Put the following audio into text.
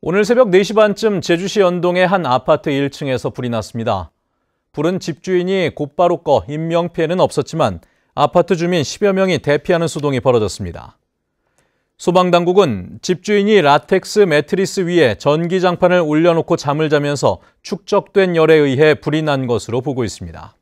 오늘 새벽 4시 반쯤 제주시 연동의 한 아파트 1층에서 불이 났습니다. 불은 집주인이 곧바로 꺼 인명피해는 없었지만 아파트 주민 10여 명이 대피하는 소동이 벌어졌습니다. 소방당국은 집주인이 라텍스 매트리스 위에 전기장판을 올려놓고 잠을 자면서 축적된 열에 의해 불이 난 것으로 보고 있습니다.